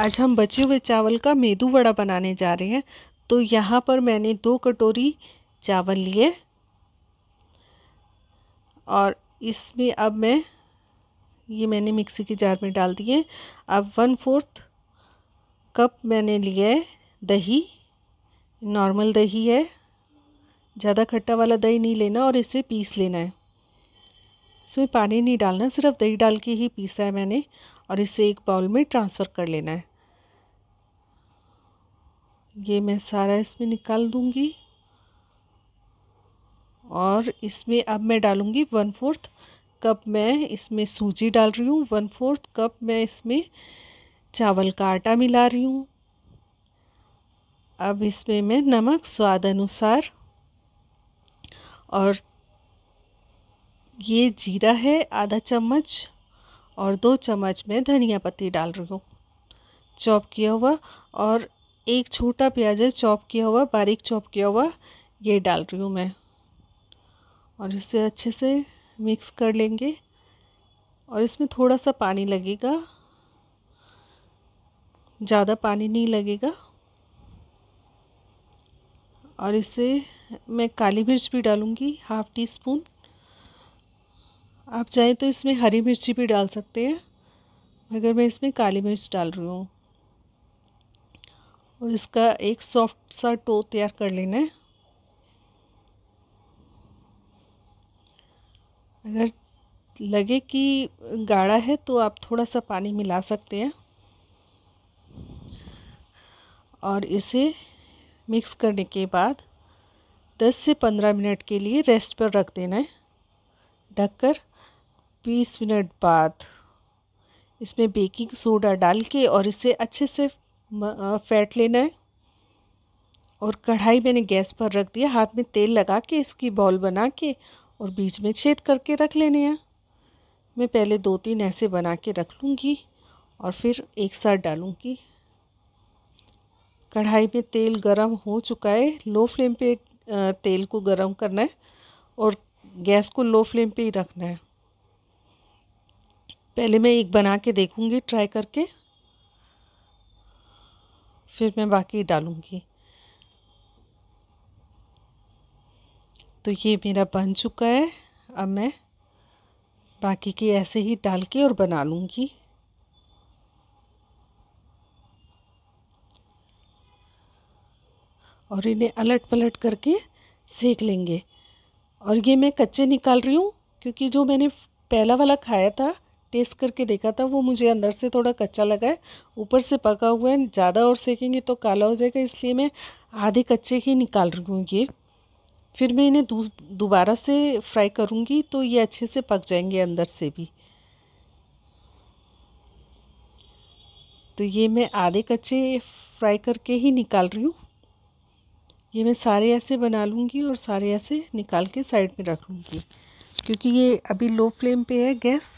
आज हम बचे हुए चावल का मेदू वड़ा बनाने जा रहे हैं तो यहाँ पर मैंने दो कटोरी चावल लिए और इसमें अब मैं ये मैंने मिक्सी के जार में डाल दिए अब वन फोर्थ कप मैंने लिया है दही नॉर्मल दही है ज़्यादा खट्टा वाला दही नहीं लेना और इसे पीस लेना है इसमें पानी नहीं डालना सिर्फ दही डाल के ही पीसा है मैंने और इसे एक बाउल में ट्रांसफ़र कर लेना है ये मैं सारा इसमें निकाल दूंगी और इसमें अब मैं डालूँगी वन फोर्थ कप मैं इसमें सूजी डाल रही हूँ वन फोर्थ कप मैं इसमें चावल का आटा मिला रही हूँ अब इसमें मैं नमक स्वाद अनुसार और ये जीरा है आधा चम्मच और दो चम्मच में धनिया पत्ती डाल रही हूँ चॉप किया हुआ और एक छोटा प्याज है चॉप किया हुआ बारीक चॉप किया हुआ ये डाल रही हूँ मैं और इसे अच्छे से मिक्स कर लेंगे और इसमें थोड़ा सा पानी लगेगा ज़्यादा पानी नहीं लगेगा और इसे मैं काली मिर्च भी डालूँगी हाफ़ टी स्पून आप चाहें तो इसमें हरी मिर्ची भी डाल सकते हैं मगर मैं इसमें काली मिर्च डाल रही हूँ और इसका एक सॉफ्ट सा टो तैयार कर लेना है अगर लगे कि गाढ़ा है तो आप थोड़ा सा पानी मिला सकते हैं और इसे मिक्स करने के बाद 10 से 15 मिनट के लिए रेस्ट पर रख देना है ढककर बीस मिनट बाद इसमें बेकिंग सोडा डाल के और इसे अच्छे से फैट लेना है और कढ़ाई मैंने गैस पर रख दिया हाथ में तेल लगा के इसकी बॉल बना के और बीच में छेद करके रख लेने हैं मैं पहले दो तीन ऐसे बना के रख लूँगी और फिर एक साथ डालूँगी कढ़ाई में तेल गरम हो चुका है लो फ्लेम पे तेल को गरम करना है और गैस को लो फ्लेम पे ही रखना है पहले मैं एक बना के देखूँगी ट्राई करके फिर मैं बाकी डालूँगी तो ये मेरा बन चुका है अब मैं बाकी के ऐसे ही डाल के और बना लूँगी और इन्हें अलट पलट करके सेक लेंगे और ये मैं कच्चे निकाल रही हूँ क्योंकि जो मैंने पहला वाला खाया था टेस्ट करके देखा था वो मुझे अंदर से थोड़ा कच्चा लगा है ऊपर से पका हुआ है ज़्यादा और सेकेंगे तो काला हो जाएगा इसलिए मैं आधे कच्चे ही निकाल रही हूँ ये फिर मैं इन्हें दोबारा से फ्राई करूँगी तो ये अच्छे से पक जाएंगे अंदर से भी तो ये मैं आधे कच्चे फ्राई करके ही निकाल रही हूँ ये मैं सारे ऐसे बना लूँगी और सारे ऐसे निकाल के साइड में रख लूँगी क्योंकि ये अभी लो फ्लेम पे है गैस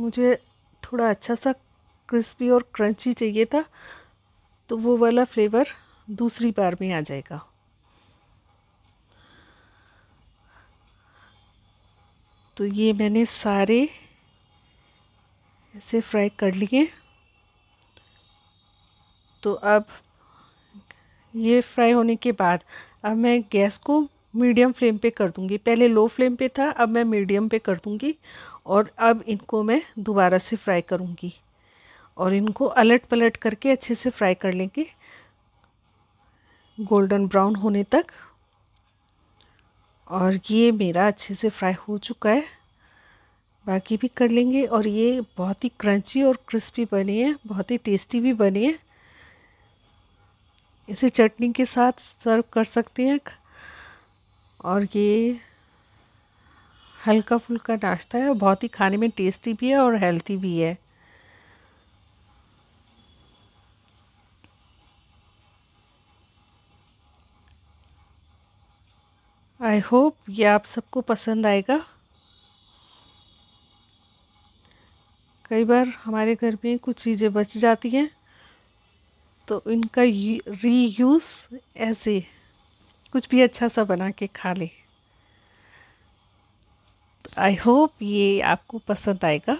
मुझे थोड़ा अच्छा सा क्रिस्पी और क्रंची चाहिए था तो वो वाला फ्लेवर दूसरी बार में आ जाएगा तो ये मैंने सारे ऐसे फ्राई कर लिए तो अब ये फ्राई होने के बाद अब मैं गैस को मीडियम फ्लेम पे कर दूँगी पहले लो फ्लेम पे था अब मैं मीडियम पे कर दूँगी और अब इनको मैं दोबारा से फ्राई करूँगी और इनको अलट पलट करके अच्छे से फ्राई कर लेंगे गोल्डन ब्राउन होने तक और ये मेरा अच्छे से फ्राई हो चुका है बाकी भी कर लेंगे और ये बहुत ही क्रंची और क्रिस्पी बने हैं बहुत ही टेस्टी भी बने हैं इसे चटनी के साथ सर्व कर सकते हैं और ये हल्का फुल्का नाश्ता है और बहुत ही खाने में टेस्टी भी है और हेल्थी भी है आई होप ये आप सबको पसंद आएगा कई बार हमारे घर में कुछ चीज़ें बच जाती हैं तो इनका री यूज़ ऐसे कुछ भी अच्छा सा बना के खा लें आई होप ये आपको पसंद आएगा